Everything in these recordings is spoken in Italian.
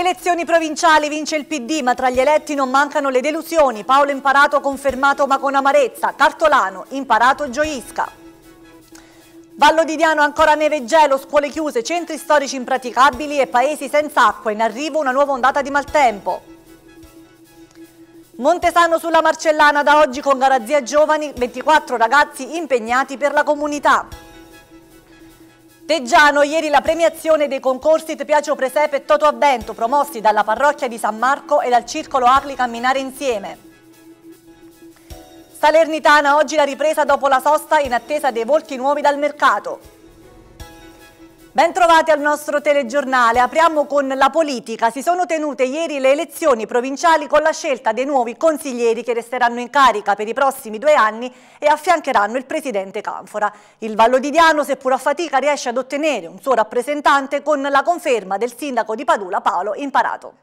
Elezioni provinciali vince il PD, ma tra gli eletti non mancano le delusioni. Paolo Imparato confermato ma con amarezza, Cartolano imparato gioisca. Vallo di Diano ancora neve e gelo, scuole chiuse, centri storici impraticabili e paesi senza acqua. In arrivo una nuova ondata di maltempo. Montesano sulla Marcellana da oggi con Garazia Giovani, 24 ragazzi impegnati per la comunità. Teggiano, ieri la premiazione dei concorsi Te Piacio Presepe e Toto Avvento, promossi dalla parrocchia di San Marco e dal circolo Acli Camminare Insieme. Salernitana, oggi la ripresa dopo la sosta in attesa dei volti nuovi dal mercato. Bentrovati al nostro telegiornale. Apriamo con la politica. Si sono tenute ieri le elezioni provinciali con la scelta dei nuovi consiglieri che resteranno in carica per i prossimi due anni e affiancheranno il presidente Canfora. Il Vallodidiano, seppur a fatica, riesce ad ottenere un suo rappresentante con la conferma del sindaco di Padula Paolo Imparato.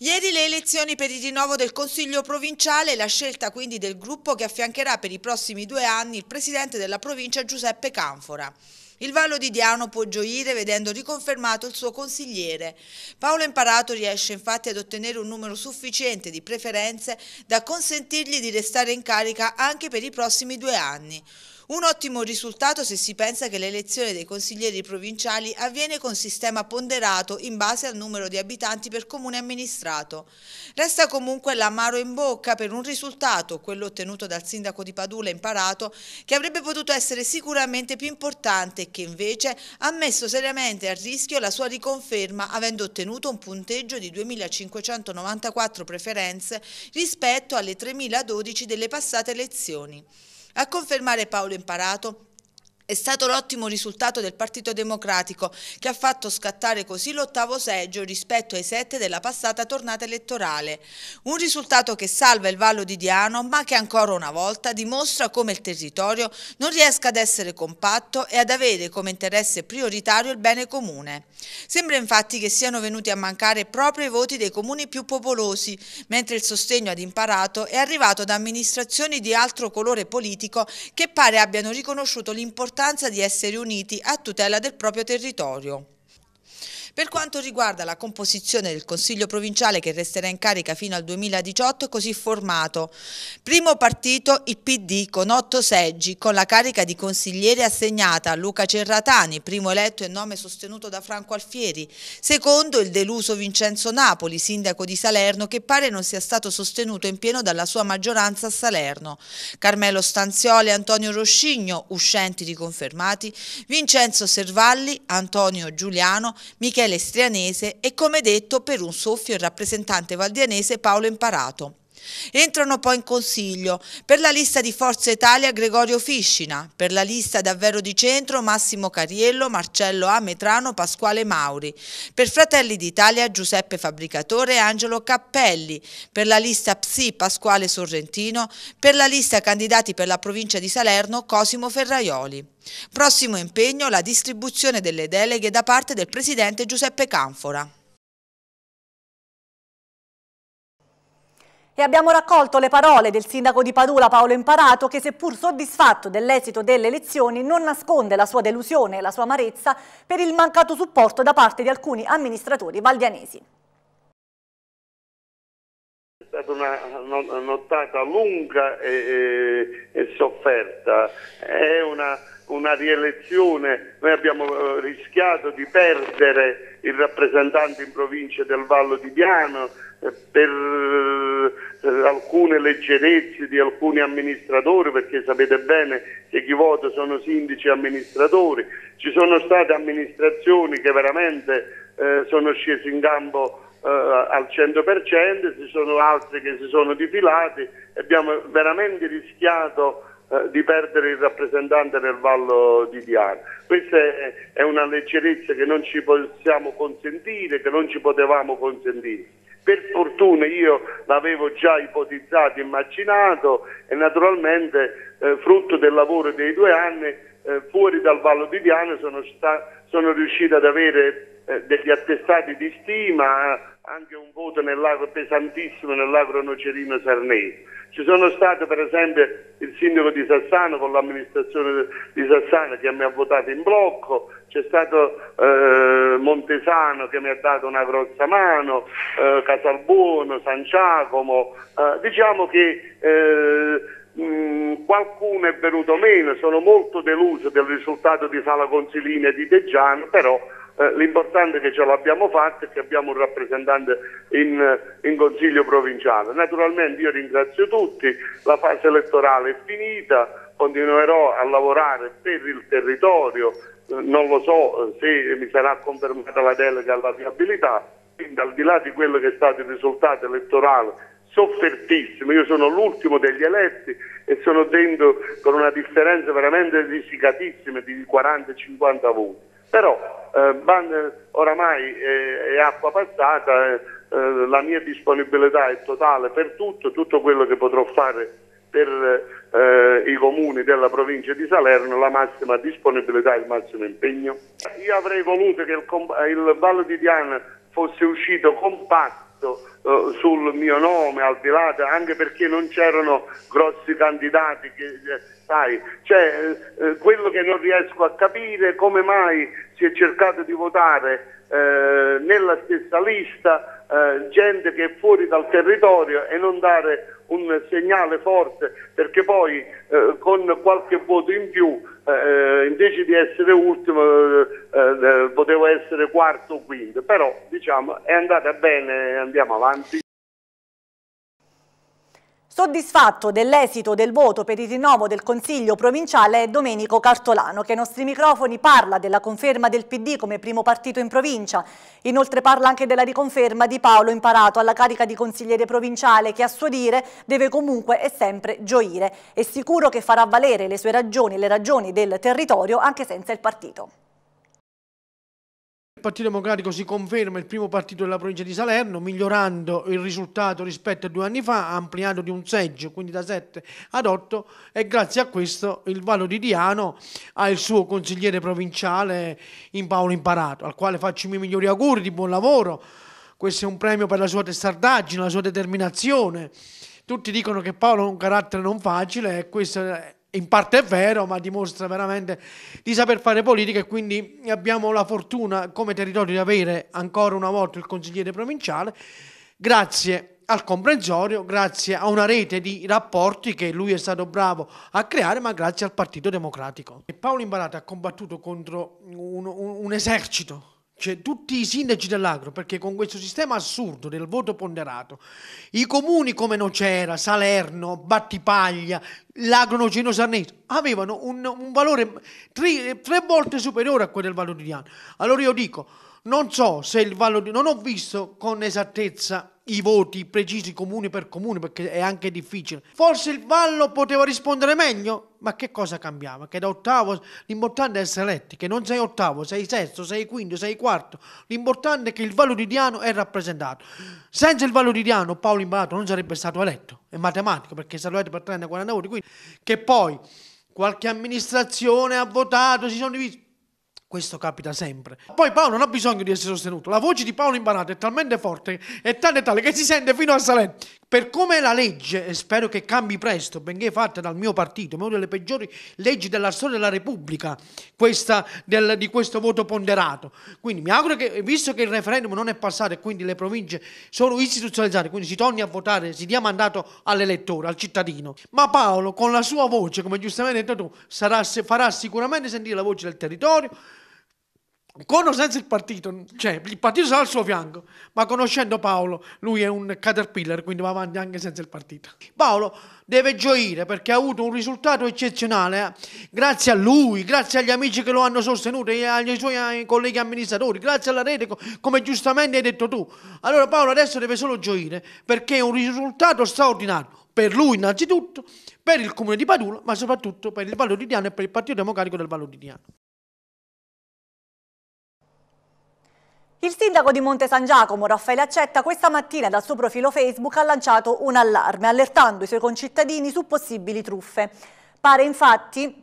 Ieri le elezioni per il rinnovo del Consiglio provinciale e la scelta quindi del gruppo che affiancherà per i prossimi due anni il presidente della provincia Giuseppe Canfora. Il Vallo di Diano può gioire vedendo riconfermato il suo consigliere. Paolo Imparato riesce infatti ad ottenere un numero sufficiente di preferenze da consentirgli di restare in carica anche per i prossimi due anni. Un ottimo risultato se si pensa che l'elezione dei consiglieri provinciali avviene con sistema ponderato in base al numero di abitanti per comune amministrato. Resta comunque l'amaro in bocca per un risultato, quello ottenuto dal sindaco di Padula imparato, che avrebbe potuto essere sicuramente più importante e che invece ha messo seriamente a rischio la sua riconferma avendo ottenuto un punteggio di 2.594 preferenze rispetto alle 3.012 delle passate elezioni. A confermare Paolo Imparato è stato l'ottimo risultato del Partito Democratico che ha fatto scattare così l'ottavo seggio rispetto ai sette della passata tornata elettorale. Un risultato che salva il Vallo di Diano ma che ancora una volta dimostra come il territorio non riesca ad essere compatto e ad avere come interesse prioritario il bene comune. Sembra infatti che siano venuti a mancare proprio i voti dei comuni più popolosi, mentre il sostegno ad imparato è arrivato da amministrazioni di altro colore politico che pare abbiano riconosciuto l'importanza l'importanza di essere uniti a tutela del proprio territorio. Per quanto riguarda la composizione del Consiglio provinciale che resterà in carica fino al 2018 è così formato. Primo partito il PD con otto seggi, con la carica di consigliere assegnata a Luca Cerratani, primo eletto e nome sostenuto da Franco Alfieri. Secondo il deluso Vincenzo Napoli, sindaco di Salerno, che pare non sia stato sostenuto in pieno dalla sua maggioranza a Salerno. Carmelo Stanzioli e Antonio Roscigno, uscenti riconfermati, Vincenzo Servalli, Antonio Giuliano, Michele Daniele Strianese e come detto per un soffio il rappresentante valdianese Paolo Imparato. Entrano poi in consiglio per la lista di Forza Italia Gregorio Fiscina, per la lista Davvero di Centro Massimo Cariello, Marcello A. Metrano, Pasquale Mauri, per Fratelli d'Italia Giuseppe Fabbricatore e Angelo Cappelli, per la lista Psi Pasquale Sorrentino, per la lista Candidati per la provincia di Salerno Cosimo Ferraioli. Prossimo impegno la distribuzione delle deleghe da parte del Presidente Giuseppe Canfora. e abbiamo raccolto le parole del sindaco di Padula Paolo Imparato che seppur soddisfatto dell'esito delle elezioni non nasconde la sua delusione e la sua amarezza per il mancato supporto da parte di alcuni amministratori valdianesi. È stata una nottata lunga e, e, e sofferta, è una, una rielezione, noi abbiamo eh, rischiato di perdere il rappresentante in provincia del Vallo di Piano, per eh, alcune leggerezze di alcuni amministratori, perché sapete bene che chi vota sono sindici e amministratori, ci sono state amministrazioni che veramente eh, sono scese in campo eh, al 100%, ci sono altre che si sono difilate e abbiamo veramente rischiato eh, di perdere il rappresentante nel Vallo di Diana. Questa è una leggerezza che non ci possiamo consentire, che non ci potevamo consentire. Per fortuna io l'avevo già ipotizzato, immaginato e naturalmente eh, frutto del lavoro dei due anni eh, fuori dal Vallo di Diana sono, sono riuscito ad avere eh, degli attestati di stima, anche un voto nell'agro pesantissimo nell'agro nocerino sarnese. Ci sono stato per esempio il sindaco di Sassano con l'amministrazione di Sassano che mi ha votato in blocco, c'è stato eh, Montesano che mi ha dato una grossa mano, eh, Casalbuono, San Giacomo, eh, diciamo che eh, mh, qualcuno è venuto meno, sono molto deluso del risultato di Sala Consilina e di Deggiano, però eh, l'importante è che ce l'abbiamo fatta e che abbiamo un rappresentante in, in, consiglio provinciale. Naturalmente io ringrazio tutti, la fase elettorale è finita, continuerò a lavorare per il territorio, eh, non lo so eh, se mi sarà confermata la delega alla viabilità, quindi al di là di quello che è stato il risultato elettorale soffertissimo, io sono l'ultimo degli eletti e sono dentro con una differenza veramente risicatissima di 40-50 voti, però eh, ban oramai è, eh, è acqua passata, eh, eh, la mia disponibilità è totale per tutto, tutto quello che potrò fare per eh, i comuni della provincia di Salerno la massima disponibilità e il massimo impegno. Io avrei voluto che il, il Vallo di Diana fosse uscito compatto eh, sul mio nome, al di là, anche perché non c'erano grossi candidati che sai, cioè, eh, quello che non riesco a capire come mai si è cercato di votare eh, nella stessa lista eh, gente che è fuori dal territorio e non dare un segnale forte perché poi eh, con qualche voto in più eh, eh, invece di essere ultimo eh, potevo essere quarto o quinto però diciamo è andata bene andiamo avanti Soddisfatto dell'esito del voto per il rinnovo del Consiglio provinciale è Domenico Cartolano, che ai nostri microfoni parla della conferma del PD come primo partito in provincia. Inoltre parla anche della riconferma di Paolo Imparato alla carica di consigliere provinciale, che a suo dire deve comunque e sempre gioire. È sicuro che farà valere le sue ragioni, e le ragioni del territorio, anche senza il partito. Partito Democratico si conferma il primo partito della provincia di Salerno, migliorando il risultato rispetto a due anni fa, ampliando di un seggio, quindi da 7 ad 8, e grazie a questo il Vallo di Diano ha il suo consigliere provinciale in Paolo Imparato, al quale faccio i miei migliori auguri di buon lavoro. Questo è un premio per la sua testardaggine, la sua determinazione. Tutti dicono che Paolo ha un carattere non facile e questo è in parte è vero, ma dimostra veramente di saper fare politica e quindi abbiamo la fortuna come territorio di avere ancora una volta il consigliere provinciale, grazie al comprensorio, grazie a una rete di rapporti che lui è stato bravo a creare, ma grazie al Partito Democratico. E Paolo Imbarata ha combattuto contro un, un, un esercito cioè tutti i sindaci dell'agro, perché con questo sistema assurdo del voto ponderato, i comuni come Nocera, Salerno, Battipaglia, l'agro Nocino Sarnese, avevano un, un valore tre, tre, volte superiore a quello del valore di Diano. Allora io dico, non so se il valore di non ho visto con esattezza i voti precisi comune per comune perché è anche difficile. Forse il Vallo poteva rispondere meglio, ma che cosa cambiava? Che da ottavo l'importante è essere eletti, che non sei ottavo, sei sesto, sei quinto, sei quarto. L'importante è che il Vallo di Diano è rappresentato. Senza il Vallo di Diano Paolo Imparato non sarebbe stato eletto, è matematico perché è stato eletto per 30-40 voti, quindi che poi qualche amministrazione ha votato, si sono divisi questo capita sempre. Poi Paolo non ha bisogno di essere sostenuto. La voce di Paolo Imbarato è talmente forte e tale e tale che si sente fino a Salento. Per come la legge, e spero che cambi presto, benché fatta dal mio partito, ma una delle peggiori leggi della storia della Repubblica, questa, del, di questo voto ponderato. Quindi mi auguro che, visto che il referendum non è passato e quindi le province sono istituzionalizzate, quindi si torni a votare, si dia mandato all'elettore, al cittadino. Ma Paolo, con la sua voce, come giustamente hai detto tu, sarà, farà sicuramente sentire la voce del territorio, con o senza il partito, cioè il partito sarà al suo fianco, ma conoscendo Paolo, lui è un caterpillar, quindi va avanti anche senza il partito. Paolo deve gioire perché ha avuto un risultato eccezionale, eh. grazie a lui, grazie agli amici che lo hanno sostenuto, e eh, agli suoi eh, colleghi amministratori, grazie alla rete, come giustamente hai detto tu. Allora Paolo adesso deve solo gioire perché è un risultato straordinario, per lui innanzitutto, per il comune di Padula, ma soprattutto per il Vallo di Diano e per il Partito Democratico del Vallo di Diano. Il sindaco di Monte San Giacomo, Raffaele Accetta, questa mattina dal suo profilo Facebook ha lanciato un allarme, allertando i suoi concittadini su possibili truffe. Pare infatti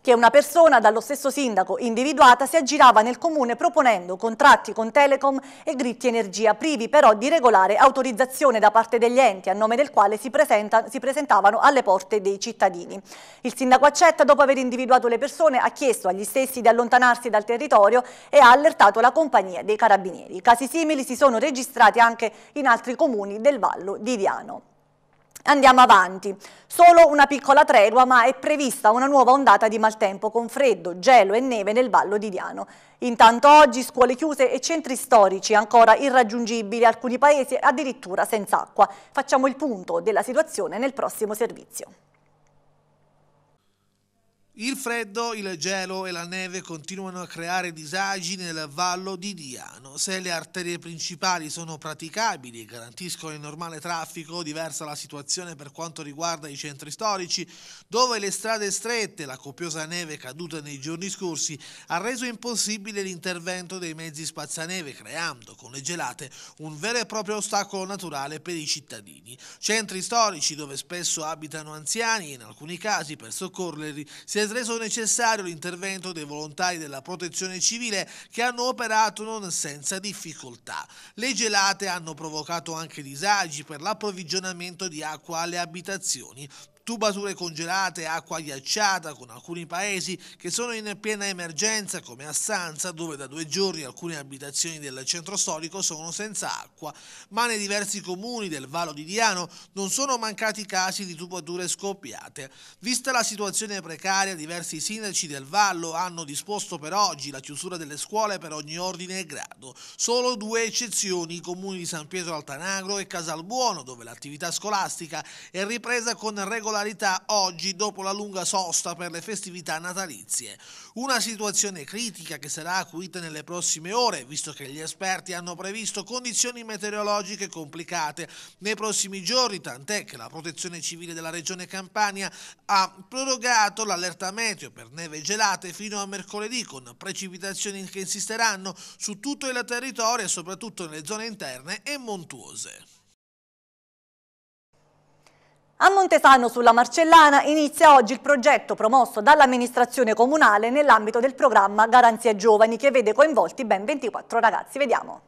che una persona dallo stesso sindaco individuata si aggirava nel comune proponendo contratti con Telecom e Gritti Energia, privi però di regolare autorizzazione da parte degli enti, a nome del quale si, presenta, si presentavano alle porte dei cittadini. Il sindaco Accetta, dopo aver individuato le persone, ha chiesto agli stessi di allontanarsi dal territorio e ha allertato la compagnia dei carabinieri. Casi simili si sono registrati anche in altri comuni del Vallo di Viano. Andiamo avanti. Solo una piccola tregua, ma è prevista una nuova ondata di maltempo con freddo, gelo e neve nel Vallo di Diano. Intanto oggi scuole chiuse e centri storici ancora irraggiungibili, alcuni paesi addirittura senza acqua. Facciamo il punto della situazione nel prossimo servizio. Il freddo, il gelo e la neve continuano a creare disagi nel vallo di Diano. Se le arterie principali sono praticabili e garantiscono il normale traffico, diversa la situazione per quanto riguarda i centri storici, dove le strade strette e la copiosa neve caduta nei giorni scorsi ha reso impossibile l'intervento dei mezzi spazzaneve, creando con le gelate un vero e proprio ostacolo naturale per i cittadini. Centri storici dove spesso abitano anziani e in alcuni casi per soccorrerli si è reso necessario l'intervento dei volontari della protezione civile che hanno operato non senza difficoltà. Le gelate hanno provocato anche disagi per l'approvvigionamento di acqua alle abitazioni, tubature congelate, acqua ghiacciata con alcuni paesi che sono in piena emergenza come a dove da due giorni alcune abitazioni del centro storico sono senza acqua, ma nei diversi comuni del Vallo di Diano non sono mancati casi di tubature scoppiate. Vista la situazione precaria, diversi sindaci del Vallo hanno disposto per oggi la chiusura delle scuole per ogni ordine e grado. Solo due eccezioni, i comuni di San Pietro Altanagro e Casalbuono, dove l'attività scolastica è ripresa con regolarità popolarità oggi dopo la lunga sosta per le festività natalizie. Una situazione critica che sarà acuita nelle prossime ore, visto che gli esperti hanno previsto condizioni meteorologiche complicate nei prossimi giorni, tant'è che la Protezione Civile della Regione Campania ha prorogato l'allerta meteo per neve gelate fino a mercoledì, con precipitazioni che insisteranno su tutto il territorio e soprattutto nelle zone interne e montuose. A Montesano sulla Marcellana inizia oggi il progetto promosso dall'amministrazione comunale nell'ambito del programma Garanzia Giovani che vede coinvolti ben 24 ragazzi. Vediamo.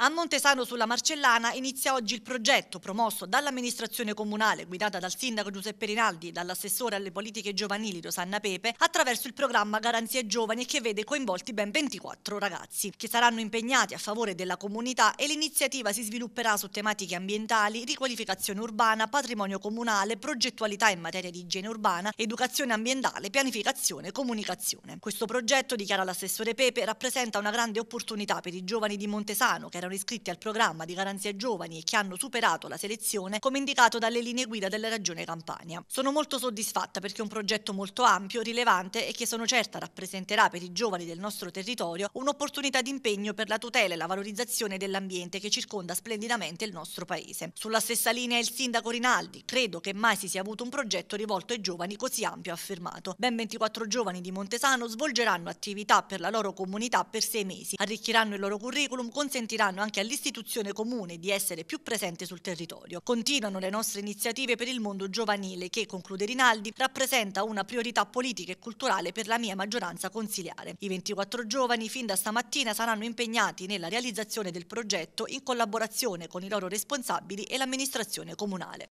A Montesano sulla Marcellana inizia oggi il progetto promosso dall'amministrazione comunale, guidata dal sindaco Giuseppe Rinaldi e dall'assessore alle politiche giovanili Rosanna Pepe, attraverso il programma Garanzia Giovani che vede coinvolti ben 24 ragazzi, che saranno impegnati a favore della comunità e l'iniziativa si svilupperà su tematiche ambientali, riqualificazione urbana, patrimonio comunale, progettualità in materia di igiene urbana, educazione ambientale, pianificazione e comunicazione. Questo progetto, dichiara l'assessore Pepe, rappresenta una grande opportunità per i giovani di Montesano, che erano erano iscritti al programma di garanzia giovani e che hanno superato la selezione, come indicato dalle linee guida della Regione Campania. Sono molto soddisfatta perché è un progetto molto ampio, rilevante e che sono certa rappresenterà per i giovani del nostro territorio un'opportunità di impegno per la tutela e la valorizzazione dell'ambiente che circonda splendidamente il nostro paese. Sulla stessa linea il sindaco Rinaldi, credo che mai si sia avuto un progetto rivolto ai giovani così ampio, ha affermato. Ben 24 giovani di Montesano svolgeranno attività per la loro comunità per sei mesi, arricchiranno il loro curriculum, consentiranno diranno anche all'istituzione comune di essere più presente sul territorio. Continuano le nostre iniziative per il mondo giovanile che, conclude Rinaldi, rappresenta una priorità politica e culturale per la mia maggioranza consiliare. I 24 giovani fin da stamattina saranno impegnati nella realizzazione del progetto in collaborazione con i loro responsabili e l'amministrazione comunale.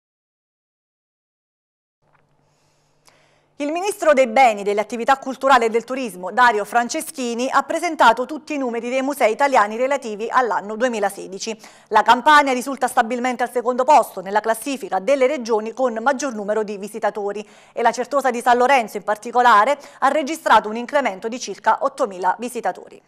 Il ministro dei beni, delle attività culturali e del turismo, Dario Franceschini, ha presentato tutti i numeri dei musei italiani relativi all'anno 2016. La Campania risulta stabilmente al secondo posto nella classifica delle regioni con maggior numero di visitatori e la Certosa di San Lorenzo in particolare ha registrato un incremento di circa 8.000 visitatori.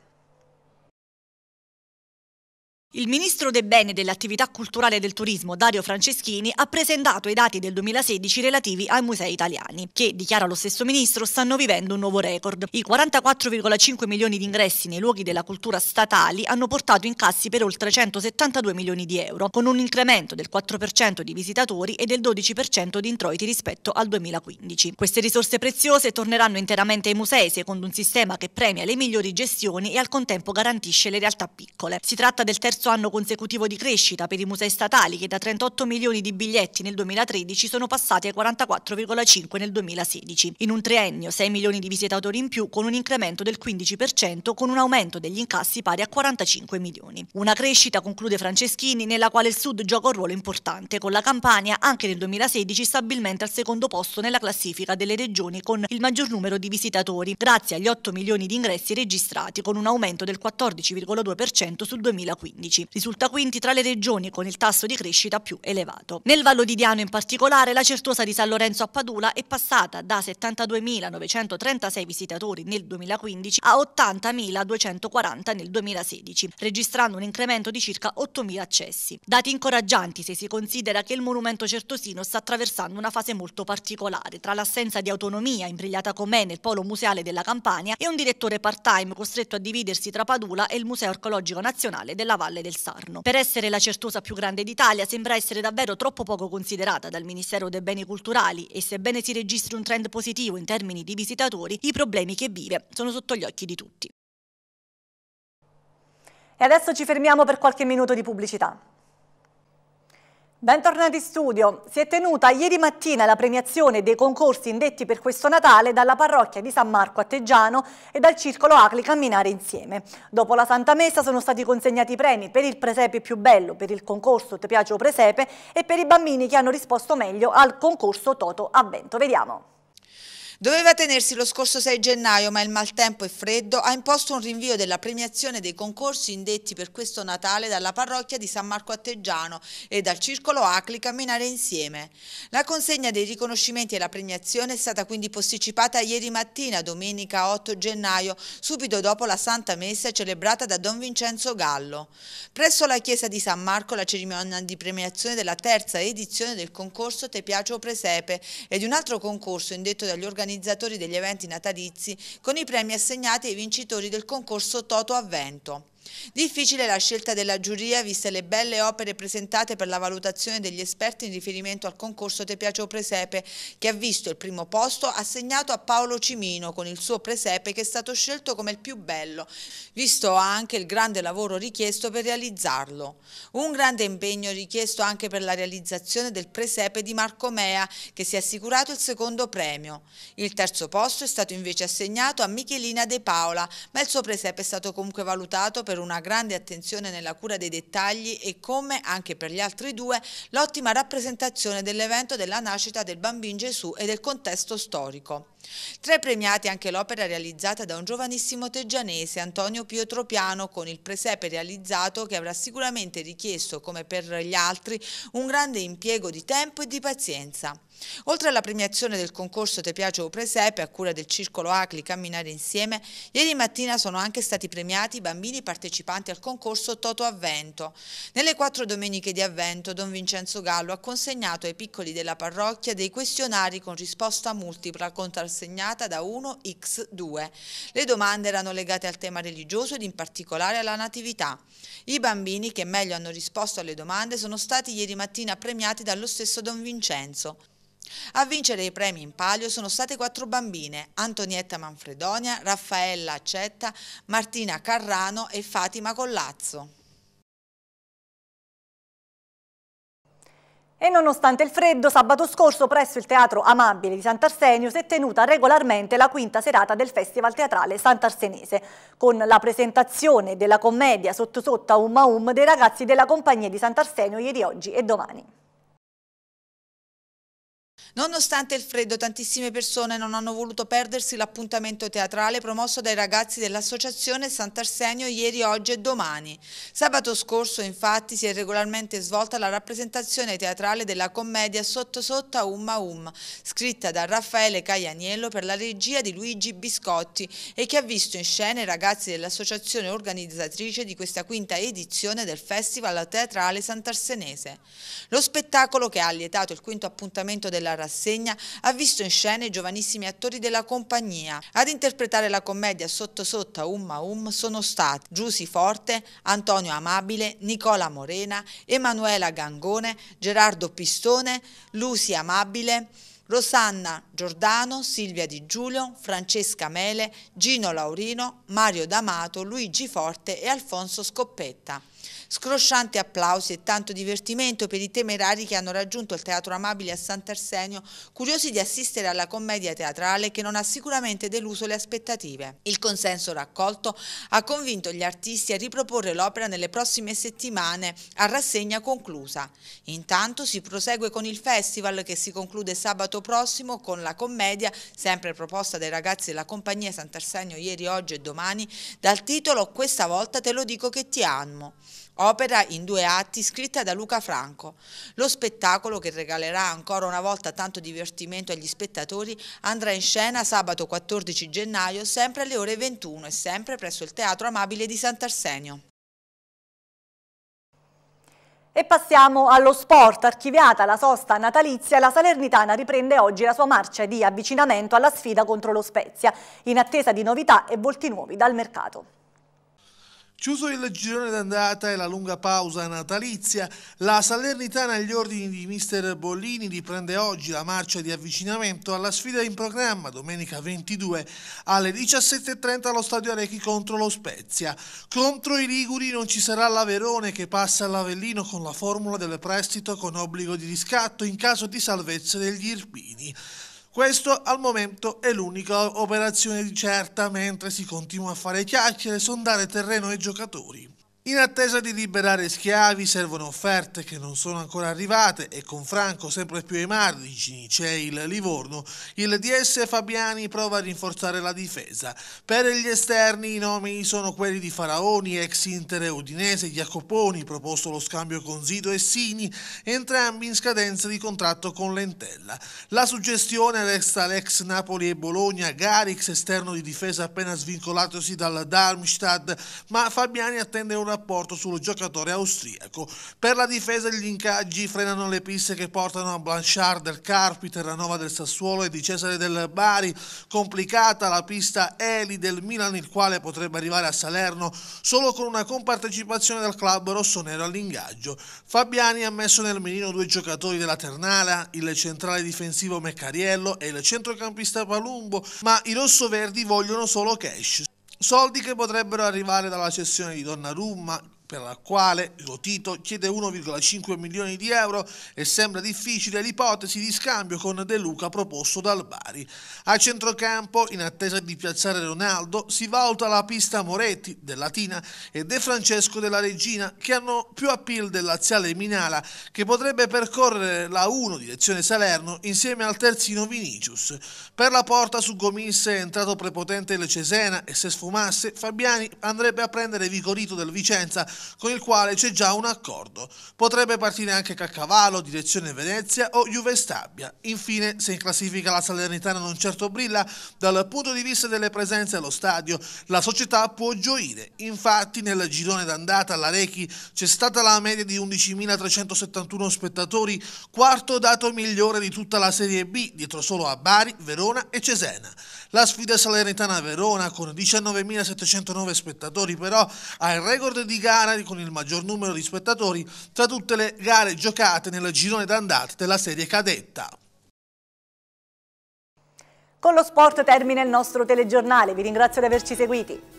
Il ministro dei beni dell'attività culturale e del turismo Dario Franceschini ha presentato i dati del 2016 relativi ai musei italiani, che, dichiara lo stesso ministro, stanno vivendo un nuovo record. I 44,5 milioni di ingressi nei luoghi della cultura statali hanno portato incassi per oltre 172 milioni di euro, con un incremento del 4% di visitatori e del 12% di introiti rispetto al 2015. Queste risorse preziose torneranno interamente ai musei secondo un sistema che premia le migliori gestioni e al contempo garantisce le realtà piccole. Si tratta del terzo terzo anno consecutivo di crescita per i musei statali che da 38 milioni di biglietti nel 2013 sono passati ai 44,5 nel 2016. In un triennio 6 milioni di visitatori in più con un incremento del 15% con un aumento degli incassi pari a 45 milioni. Una crescita, conclude Franceschini, nella quale il Sud gioca un ruolo importante, con la Campania anche nel 2016 stabilmente al secondo posto nella classifica delle regioni con il maggior numero di visitatori, grazie agli 8 milioni di ingressi registrati con un aumento del 14,2% sul 2015. 2016. Risulta quindi tra le regioni con il tasso di crescita più elevato. Nel Vallo di Diano in particolare la certosa di San Lorenzo a Padula è passata da 72.936 visitatori nel 2015 a 80.240 nel 2016, registrando un incremento di circa 8.000 accessi. Dati incoraggianti se si considera che il monumento certosino sta attraversando una fase molto particolare, tra l'assenza di autonomia imbrigliata com'è nel polo museale della Campania e un direttore part-time costretto a dividersi tra Padula e il Museo Archeologico Nazionale della Valle Valle del Sarno. Per essere la certosa più grande d'Italia sembra essere davvero troppo poco considerata dal Ministero dei Beni Culturali e sebbene si registri un trend positivo in termini di visitatori, i problemi che vive sono sotto gli occhi di tutti. E adesso ci fermiamo per qualche minuto di pubblicità. Bentornati in studio. Si è tenuta ieri mattina la premiazione dei concorsi indetti per questo Natale dalla parrocchia di San Marco a Teggiano e dal circolo Acli Camminare Insieme. Dopo la Santa Messa sono stati consegnati i premi per il presepe più bello, per il concorso Te piace o Presepe e per i bambini che hanno risposto meglio al concorso Toto Avvento. Vediamo. Doveva tenersi lo scorso 6 gennaio, ma il maltempo e freddo ha imposto un rinvio della premiazione dei concorsi indetti per questo Natale dalla parrocchia di San Marco Atteggiano e dal circolo Acli Camminare Insieme. La consegna dei riconoscimenti e la premiazione è stata quindi posticipata ieri mattina, domenica 8 gennaio, subito dopo la Santa Messa celebrata da Don Vincenzo Gallo. Presso la chiesa di San Marco la cerimonia di premiazione della terza edizione del concorso Te piace o Presepe e di un altro concorso indetto dagli organizzatori organizzatori degli eventi natalizi con i premi assegnati ai vincitori del concorso Toto Avvento. Difficile la scelta della giuria, viste le belle opere presentate per la valutazione degli esperti in riferimento al concorso Te Piacio Presepe, che ha visto il primo posto assegnato a Paolo Cimino con il suo presepe che è stato scelto come il più bello, visto anche il grande lavoro richiesto per realizzarlo. Un grande impegno richiesto anche per la realizzazione del presepe di Marco Mea, che si è assicurato il secondo premio. Il terzo posto è stato invece assegnato a Michelina De Paola, ma il suo presepe è stato comunque valutato per per una grande attenzione nella cura dei dettagli e come, anche per gli altri due, l'ottima rappresentazione dell'evento della nascita del bambino Gesù e del contesto storico. Tra i premiati anche l'opera realizzata da un giovanissimo teggianese, Antonio Pietropiano, con il presepe realizzato che avrà sicuramente richiesto, come per gli altri, un grande impiego di tempo e di pazienza. Oltre alla premiazione del concorso Te piace o presepe a cura del circolo Acli Camminare Insieme, ieri mattina sono anche stati premiati i bambini partecipanti al concorso Toto Avvento. Nelle quattro domeniche di Avvento, Don Vincenzo Gallo ha consegnato ai piccoli della parrocchia dei questionari con risposta multipla contro assegnata da 1x2. Le domande erano legate al tema religioso ed in particolare alla natività. I bambini che meglio hanno risposto alle domande sono stati ieri mattina premiati dallo stesso Don Vincenzo. A vincere i premi in palio sono state quattro bambine, Antonietta Manfredonia, Raffaella Accetta, Martina Carrano e Fatima Collazzo. E nonostante il freddo, sabato scorso presso il Teatro Amabile di Sant'Arsenio si è tenuta regolarmente la quinta serata del Festival Teatrale Sant'Arsenese, con la presentazione della commedia Sottosotta um a Um dei ragazzi della compagnia di Sant'Arsenio ieri, oggi e domani. Nonostante il freddo, tantissime persone non hanno voluto perdersi l'appuntamento teatrale promosso dai ragazzi dell'associazione Sant'Arsenio ieri, oggi e domani. Sabato scorso, infatti, si è regolarmente svolta la rappresentazione teatrale della commedia Sotto Sottosotta Umma Um, scritta da Raffaele Caglianiello per la regia di Luigi Biscotti e che ha visto in scena i ragazzi dell'associazione organizzatrice di questa quinta edizione del Festival Teatrale Sant'Arsenese. Lo spettacolo che ha allietato il quinto appuntamento della rassegna rassegna ha visto in scena i giovanissimi attori della compagnia. Ad interpretare la commedia Sotto sotto Um a Um sono stati Giussi Forte, Antonio Amabile, Nicola Morena, Emanuela Gangone, Gerardo Pistone, Lucy Amabile, Rosanna Giordano, Silvia Di Giulio, Francesca Mele, Gino Laurino, Mario D'Amato, Luigi Forte e Alfonso Scoppetta. Scroscianti applausi e tanto divertimento per i temerari che hanno raggiunto il Teatro Amabile a Sant'Arsenio, curiosi di assistere alla commedia teatrale che non ha sicuramente deluso le aspettative. Il consenso raccolto ha convinto gli artisti a riproporre l'opera nelle prossime settimane, a rassegna conclusa. Intanto si prosegue con il festival che si conclude sabato prossimo con la commedia, sempre proposta dai ragazzi della compagnia Sant'Arsenio ieri, oggi e domani, dal titolo Questa volta te lo dico che ti amo opera in due atti scritta da Luca Franco. Lo spettacolo, che regalerà ancora una volta tanto divertimento agli spettatori, andrà in scena sabato 14 gennaio sempre alle ore 21 e sempre presso il Teatro Amabile di Sant'Arsenio. E passiamo allo sport. Archiviata la sosta natalizia, la Salernitana riprende oggi la sua marcia di avvicinamento alla sfida contro lo Spezia, in attesa di novità e volti nuovi dal mercato. Chiuso il girone d'andata e la lunga pausa natalizia, la Salernitana agli ordini di mister Bollini riprende oggi la marcia di avvicinamento alla sfida in programma domenica 22 alle 17.30 allo stadio Arechi contro lo Spezia. Contro i Liguri non ci sarà la l'Averone che passa all'Avellino con la formula del prestito con obbligo di riscatto in caso di salvezza degli Irpini. Questo al momento è l'unica operazione di certa mentre si continua a fare chiacchiere, e sondare terreno ai giocatori. In attesa di liberare schiavi servono offerte che non sono ancora arrivate e con Franco sempre più ai margini c'è il Livorno, il DS Fabiani prova a rinforzare la difesa. Per gli esterni i nomi sono quelli di Faraoni, ex Inter e Udinese, Jacoponi, proposto lo scambio con Zido e Sini, entrambi in scadenza di contratto con Lentella. La suggestione resta l'ex Napoli e Bologna, Garix esterno di difesa appena svincolatosi dal Darmstadt, ma Fabiani attende una rapporto sul giocatore austriaco. Per la difesa gli incaggi frenano le piste che portano a Blanchard del Carpi, Terranova del Sassuolo e di Cesare del Bari. Complicata la pista Eli del Milan, il quale potrebbe arrivare a Salerno solo con una compartecipazione del club rossonero all'ingaggio. Fabiani ha messo nel mirino due giocatori della Ternala, il centrale difensivo Meccariello e il centrocampista Palumbo, ma i rossoverdi vogliono solo cash soldi che potrebbero arrivare dalla cessione di Donnarumma per la quale lo Tito chiede 1,5 milioni di euro e sembra difficile l'ipotesi di scambio con De Luca proposto dal Bari. A centrocampo, in attesa di piazzare Ronaldo, si valuta la pista Moretti del Latina e De Francesco della Regina, che hanno più appeal del laziale Minala, che potrebbe percorrere la 1 direzione Salerno insieme al terzino Vinicius. Per la porta su Gomis è entrato prepotente il Cesena e se sfumasse Fabiani andrebbe a prendere Vicorito del Vicenza con il quale c'è già un accordo. Potrebbe partire anche Caccavallo, direzione Venezia o Juve Stabia. Infine, se in classifica la Salernitana non certo brilla, dal punto di vista delle presenze allo stadio, la società può gioire. Infatti, nel girone d'andata alla Rechi c'è stata la media di 11.371 spettatori, quarto dato migliore di tutta la Serie B, dietro solo a Bari, Verona e Cesena. La sfida Salernitana-Verona con 19.709 spettatori però ha il record di gara Cagliari con il maggior numero di spettatori tra tutte le gare giocate nel girone d'andata della serie cadetta. Con lo sport termina il nostro telegiornale, vi ringrazio di averci seguiti.